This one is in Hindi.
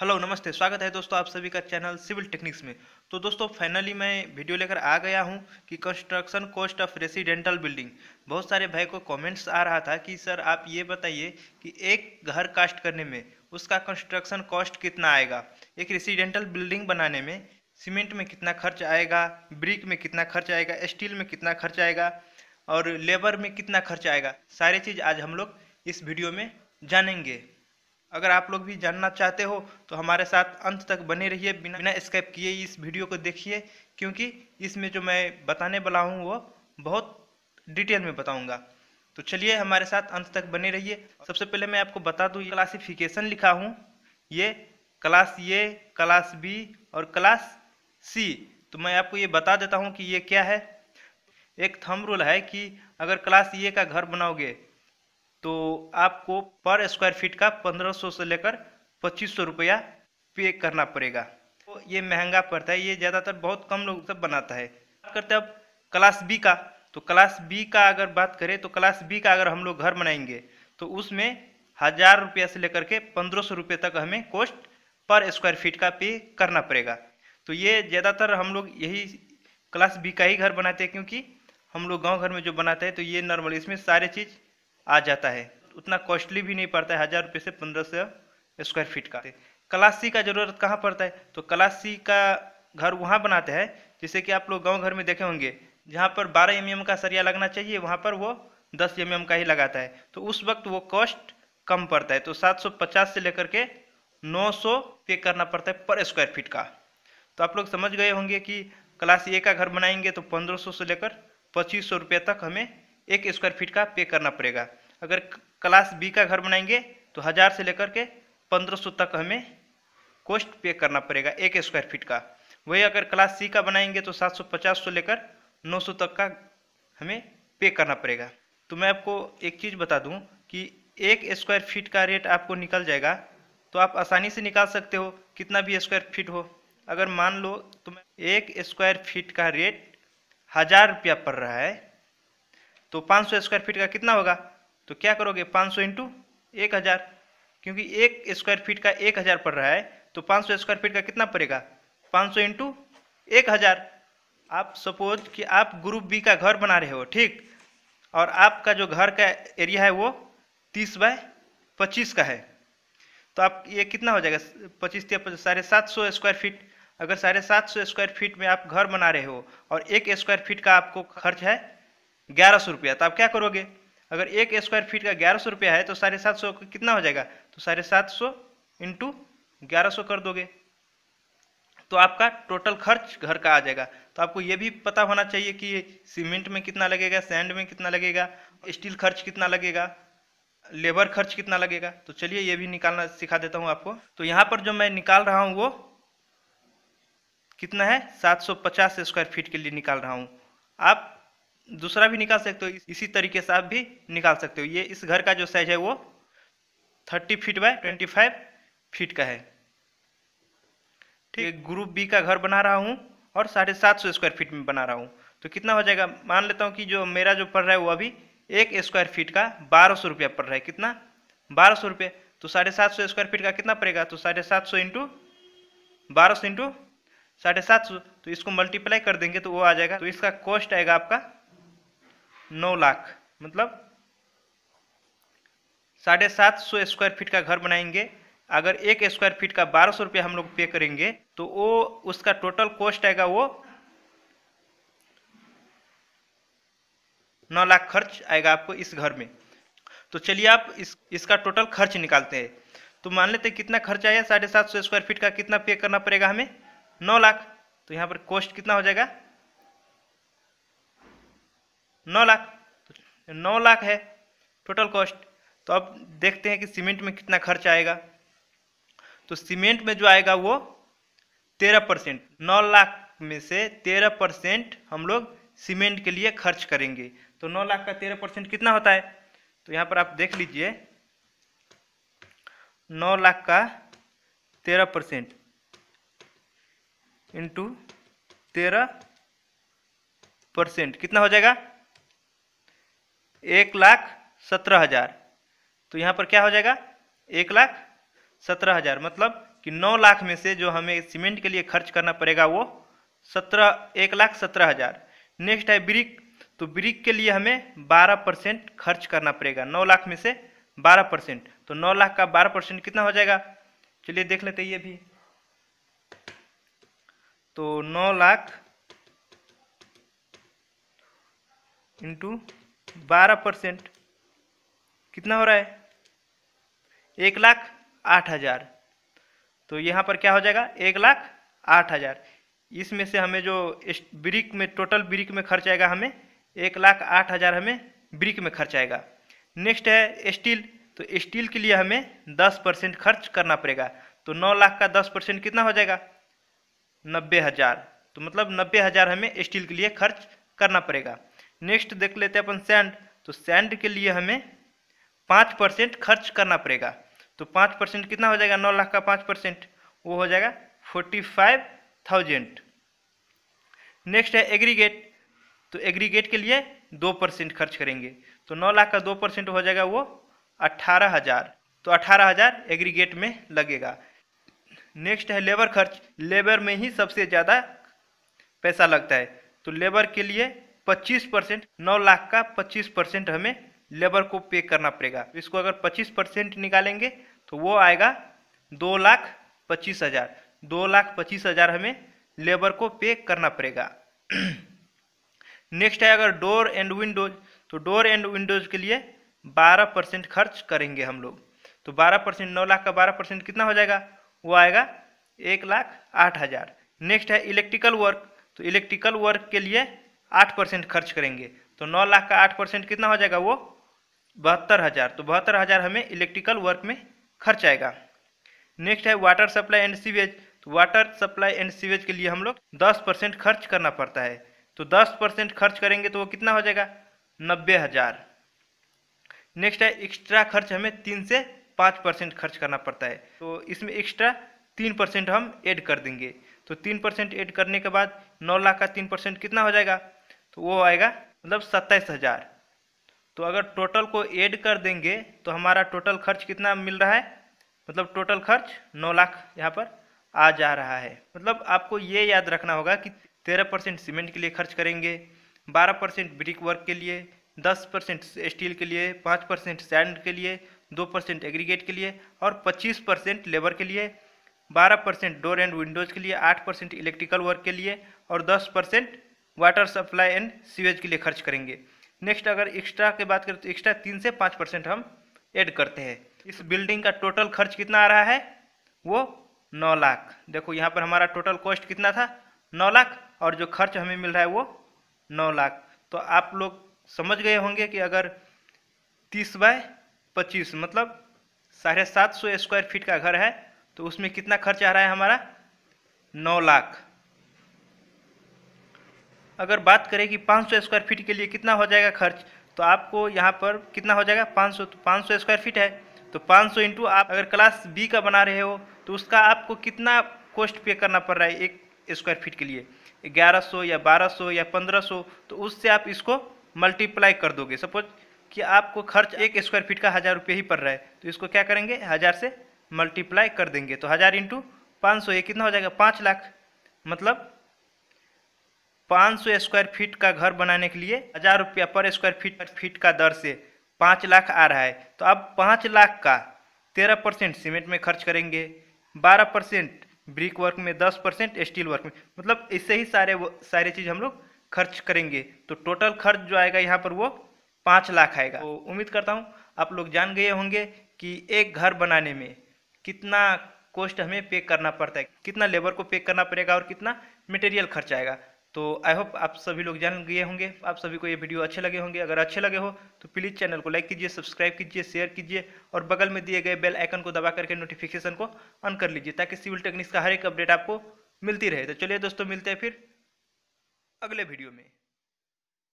हेलो नमस्ते स्वागत है दोस्तों आप सभी का चैनल सिविल टेक्निक्स में तो दोस्तों फाइनली मैं वीडियो लेकर आ गया हूं कि construction cost of residential building बहुत सारे भाई को कमेंट्स आ रहा था कि सर आप ये बताइए कि एक घर कास्ट करने में उसका कंस्ट्रक्शन कॉस्ट कितना आएगा एक रेसिडेंटल बिल्डिंग बनाने में सीमेंट में कितना खर्च आएगा ब्रिक में कितना खर्च आएगा स्टील में कितना खर्च आएगा और लेबर में कितना खर्च आएगा सारी चीज़ आज हम लोग इस वीडियो में जानेंगे अगर आप लोग भी जानना चाहते हो तो हमारे साथ अंत तक बने रहिए बिना बिना स्कैप किए इस वीडियो को देखिए क्योंकि इसमें जो मैं बताने वाला हूँ वो बहुत डिटेल में बताऊँगा तो चलिए हमारे साथ अंत तक बने रहिए सबसे पहले मैं आपको बता दूँ क्लासिफिकेशन लिखा हूँ ये क्लास ए क्लास बी और क्लास सी तो मैं आपको ये बता देता हूँ कि ये क्या है एक थम रूल है कि अगर क्लास ए का घर बनाओगे तो आपको पर स्क्वायर फीट का 1500 से लेकर पच्चीस सौ रुपया पे करना पड़ेगा तो ये महंगा पड़ता है ये ज़्यादातर बहुत कम लोग सब बनाता है बात करते अब क्लास बी का तो क्लास बी का अगर बात करें तो क्लास बी का अगर हम लोग घर बनाएंगे तो उसमें हज़ार रुपया से लेकर के पंद्रह सौ रुपये तक हमें कॉस्ट पर स्क्वायर फीट का पे करना पड़ेगा तो ये ज़्यादातर हम लोग यही क्लास बी का ही घर बनाते हैं क्योंकि हम लोग गांव घर में जो बनाते हैं तो ये नॉर्मल इसमें सारे चीज़ आ जाता है उतना कॉस्टली भी नहीं पड़ता है हज़ार रुपये से पंद्रह सौ स्क्वायर फीट का क्लास सी का ज़रूरत कहाँ पड़ता है तो क्लास सी का घर वहाँ बनाते हैं जैसे कि आप लोग गाँव घर में देखे होंगे जहाँ पर बारह एम का सरिया लगना चाहिए वहाँ पर वो दस एम का ही लगाता है तो उस वक्त वो कॉस्ट कम पड़ता है तो 750 से लेकर के 900 पे करना पड़ता है पर स्क्वायर फीट का तो आप लोग समझ गए होंगे कि क्लास ए का घर बनाएंगे तो सौ से लेकर सौ रुपये तक हमें एक स्क्वायर फीट का पे करना पड़ेगा अगर क्लास बी का घर बनाएंगे तो हज़ार से लेकर के पंद्रह सौ तक हमें कॉस्ट पे करना पड़ेगा एक स्क्वायर फीट का वही अगर क्लास सी का बनाएंगे तो सात सौ पचास से लेकर नौ सौ तक का हमें पे करना पड़ेगा तो मैं आपको एक चीज़ बता दूं कि एक स्क्वायर फीट का रेट आपको निकल जाएगा तो आप आसानी से निकाल सकते हो कितना भी स्क्वायर फीट हो अगर मान लो तो एक स्क्वायर फीट का रेट हज़ार रुपया पड़ रहा है तो पाँच सौ स्क्वायर फीट का कितना होगा तो क्या करोगे पाँच सौ इंटू एक हज़ार क्योंकि एक स्क्वायर फीट का एक हज़ार पड़ रहा है तो पाँच सौ स्क्वायर फीट का कितना पड़ेगा पाँच सौ इंटू एक हज़ार आप सपोज कि आप ग्रुप बी का घर बना रहे हो ठीक और आपका जो घर का एरिया है वो तीस बाय पच्चीस का है तो आप ये कितना हो जाएगा पच्चीस या साढ़े सात सौ स्क्वायर फीट अगर साढ़े सात सौ स्क्वायर फीट में आप घर बना रहे हो और एक स्क्वायर फीट का आपको खर्च है ग्यारह सौ रुपया तो आप क्या करोगे अगर एक स्क्वायर फीट का ग्यारह सौ रुपया है तो साढ़े सात सौ कितना हो जाएगा तो साढ़े सात सौ इंटू ग्यारह सौ कर दोगे तो आपका टोटल खर्च घर का आ जाएगा तो आपको ये भी पता होना चाहिए कि सीमेंट में कितना लगेगा सैंड में कितना लगेगा स्टील खर्च कितना लगेगा लेबर खर्च कितना लगेगा तो चलिए ये भी निकालना सिखा देता हूँ आपको तो यहाँ पर जो मैं निकाल रहा हूँ वो कितना है 750 स्क्वायर फीट के लिए निकाल रहा हूँ आप दूसरा भी निकाल सकते हो इसी तरीके से आप भी निकाल सकते हो ये इस घर का जो साइज है वो thirty feet by twenty five feet का है ठीक ग्रुप बी का घर बना रहा हूँ और साढ़े सात सौ स्क्वायर फीट में बना रहा हूँ तो कितना हो जाएगा मान लेता हूँ कि जो मेरा जो पड़ रहा है वो अभी एक स्क्वायर फीट का बारह सौ रुपया पड़ रहा है कितना बारह सौ रुपये तो साढ़े सात सौ स्क्वायर फीट का कितना पड़ेगा तो साढ़े सात सौ इंटू बारह सौ इंटू साढ़े सात सौ तो इसको मल्टीप्लाई कर देंगे तो वो आ जाएगा तो इसका कॉस्ट आएगा आपका नौ लाख मतलब साढ़े सात सौ स्क्वायर फीट का घर बनाएंगे अगर एक स्क्वायर फीट का बारह सौ रुपये हम लोग पे करेंगे तो वो उसका टोटल कॉस्ट आएगा वो नौ लाख खर्च आएगा आपको इस घर में तो चलिए आप इस इसका टोटल खर्च निकालते हैं तो मान लेते कितना खर्च आया साढ़े सात सौ स्क्वायर फीट का कितना पे करना पड़ेगा हमें नौ लाख तो यहाँ पर कॉस्ट कितना हो जाएगा नौ लाख नौ लाख है टोटल कॉस्ट तो अब देखते हैं कि सीमेंट में कितना खर्च आएगा तो सीमेंट में जो आएगा वो तेरह परसेंट नौ लाख में से तेरह परसेंट हम लोग सीमेंट के लिए खर्च करेंगे तो नौ लाख का तेरह परसेंट कितना होता है तो यहाँ पर आप देख लीजिए नौ लाख का तेरह परसेंट इंटू तेरह परसेंट कितना हो जाएगा एक लाख सत्रह हजार तो यहाँ पर क्या हो जाएगा एक लाख सत्रह हजार मतलब कि नौ लाख में से जो हमें सीमेंट के लिए खर्च करना पड़ेगा वो सत्रह एक लाख सत्रह हजार नेक्स्ट है ब्रिक तो ब्रिक के लिए हमें बारह परसेंट खर्च करना पड़ेगा नौ लाख में से बारह परसेंट तो नौ लाख का बारह परसेंट कितना हो जाएगा चलिए देख लेते ये भी तो नौ लाख इंटू बारह परसेंट कितना हो रहा है एक लाख आठ हजार तो यहाँ पर क्या हो जाएगा एक लाख आठ हजार इसमें से हमें जो ब्रिक में टोटल ब्रिक में खर्च आएगा हमें एक लाख आठ हजार हमें ब्रिक में खर्च आएगा नेक्स्ट है स्टील तो स्टील के लिए हमें दस परसेंट खर्च करना पड़ेगा तो नौ लाख का दस परसेंट कितना हो जाएगा नब्बे हजार तो मतलब नब्बे हजार हमें स्टील के लिए खर्च करना पड़ेगा नेक्स्ट देख लेते हैं अपन सैंड तो सैंड के लिए हमें पाँच परसेंट खर्च करना पड़ेगा तो पाँच परसेंट कितना हो जाएगा नौ लाख का पाँच परसेंट वो हो जाएगा फोर्टी फाइव थाउजेंड नेक्स्ट है एग्रीगेट तो एग्रीगेट के लिए दो परसेंट खर्च करेंगे तो नौ लाख का दो परसेंट हो जाएगा वो अट्ठारह हज़ार तो अट्ठारह हज़ार एग्रीगेट में लगेगा नेक्स्ट है लेबर खर्च लेबर में ही सबसे ज़्यादा पैसा लगता है तो लेबर के लिए 25 परसेंट नौ लाख का 25 परसेंट हमें लेबर को पे करना पड़ेगा इसको अगर 25 परसेंट निकालेंगे तो वो आएगा दो लाख पच्चीस हजार दो लाख पच्चीस हजार हमें लेबर को पे करना पड़ेगा नेक्स्ट है अगर डोर एंड विंडोज तो डोर एंड विंडोज के लिए बारह परसेंट खर्च करेंगे हम लोग तो बारह परसेंट नौ लाख का बारह परसेंट कितना हो जाएगा वो आएगा एक लाख आठ हजार नेक्स्ट है इलेक्ट्रिकल वर्क तो इलेक्ट्रिकल वर्क के लिए आठ परसेंट खर्च करेंगे तो नौ लाख का आठ परसेंट कितना हो जाएगा वो बहत्तर हज़ार तो बहत्तर हज़ार हमें इलेक्ट्रिकल वर्क में खर्च आएगा नेक्स्ट है वाटर सप्लाई एंड सीवेज तो वाटर सप्लाई एंड सीवेज के लिए हम लोग दस परसेंट खर्च करना पड़ता है तो दस परसेंट खर्च करेंगे तो वो कितना हो जाएगा नब्बे हज़ार नेक्स्ट है एक्स्ट्रा खर्च हमें तीन से पाँच परसेंट खर्च करना पड़ता है तो इसमें एक्स्ट्रा तीन परसेंट हम ऐड कर देंगे तो तीन परसेंट ऐड करने के बाद नौ लाख का तीन परसेंट कितना हो जाएगा तो वो आएगा मतलब सत्ताईस हज़ार तो अगर टोटल को ऐड कर देंगे तो हमारा टोटल खर्च कितना मिल रहा है मतलब टोटल खर्च नौ लाख यहाँ पर आ जा रहा है मतलब आपको ये याद रखना होगा कि तेरह परसेंट सीमेंट के लिए खर्च करेंगे बारह परसेंट ब्रिक वर्क के लिए दस परसेंट स्टील के लिए पाँच परसेंट सैंड के लिए दो परसेंट एग्रीगेट के लिए और पच्चीस परसेंट लेबर के लिए बारह परसेंट डोर एंड विंडोज़ के लिए आठ परसेंट इलेक्ट्रिकल वर्क के लिए और दस percent water supply and sewage के लिए खर्च करेंगे नेक्स्ट अगर एक्स्ट्रा की बात करें तो एक्स्ट्रा तीन से पाँच परसेंट हम ऐड करते हैं इस बिल्डिंग का टोटल खर्च कितना आ रहा है वो नौ लाख देखो यहाँ पर हमारा टोटल कॉस्ट कितना था नौ लाख और जो खर्च हमें मिल रहा है वो नौ लाख तो आप लोग समझ गए होंगे कि अगर तीस बाय पच्चीस मतलब साढ़े सात सौ स्क्वायर फीट का घर है तो उसमें कितना खर्च आ रहा है हमारा नौ लाख अगर बात करें कि 500 स्क्वायर फीट के लिए कितना हो जाएगा खर्च तो आपको यहाँ पर कितना हो जाएगा 500 तो 500 स्क्वायर फीट है तो 500 सौ इंटू आप अगर क्लास बी का बना रहे हो तो उसका आपको कितना कॉस्ट पे करना पड़ रहा है एक स्क्वायर फीट के लिए 1100 या 1200 या 1500 तो उससे आप इसको मल्टीप्लाई कर दोगे सपोज कि आपको खर्च एक स्क्वायर फीट का हज़ार रुपये ही पड़ रहा है तो इसको क्या करेंगे हज़ार से मल्टीप्लाई कर देंगे तो हज़ार इंटू पाँच सौ ये कितना हो जाएगा पाँच लाख मतलब 500 स्क्वायर फीट का घर बनाने के लिए हज़ार रुपया पर स्क्वायर फीट पर फीट का दर से पाँच लाख आ रहा है तो अब पाँच लाख का तेरह परसेंट सीमेंट में खर्च करेंगे बारह परसेंट ब्रिक वर्क में दस परसेंट स्टील वर्क में मतलब इससे ही सारे सारी चीज़ हम लोग खर्च करेंगे तो टोटल खर्च जो आएगा यहाँ पर वो पाँच लाख आएगा तो उम्मीद करता हूँ आप लोग जान गए होंगे कि एक घर बनाने में कितना कॉस्ट हमें पे करना पड़ता है कितना लेबर को पे करना पड़ेगा और कितना मटेरियल खर्च आएगा तो आई होप आप सभी लोग जान गए होंगे आप सभी को ये वीडियो अच्छे लगे होंगे अगर अच्छे लगे हो तो प्लीज़ चैनल को लाइक कीजिए सब्सक्राइब कीजिए शेयर कीजिए और बगल में दिए गए बेल आइकन को दबा करके नोटिफिकेशन को ऑन कर लीजिए ताकि सिविल टेक्निक्स का हर एक अपडेट आपको मिलती रहे तो चलिए दोस्तों मिलते हैं फिर अगले वीडियो में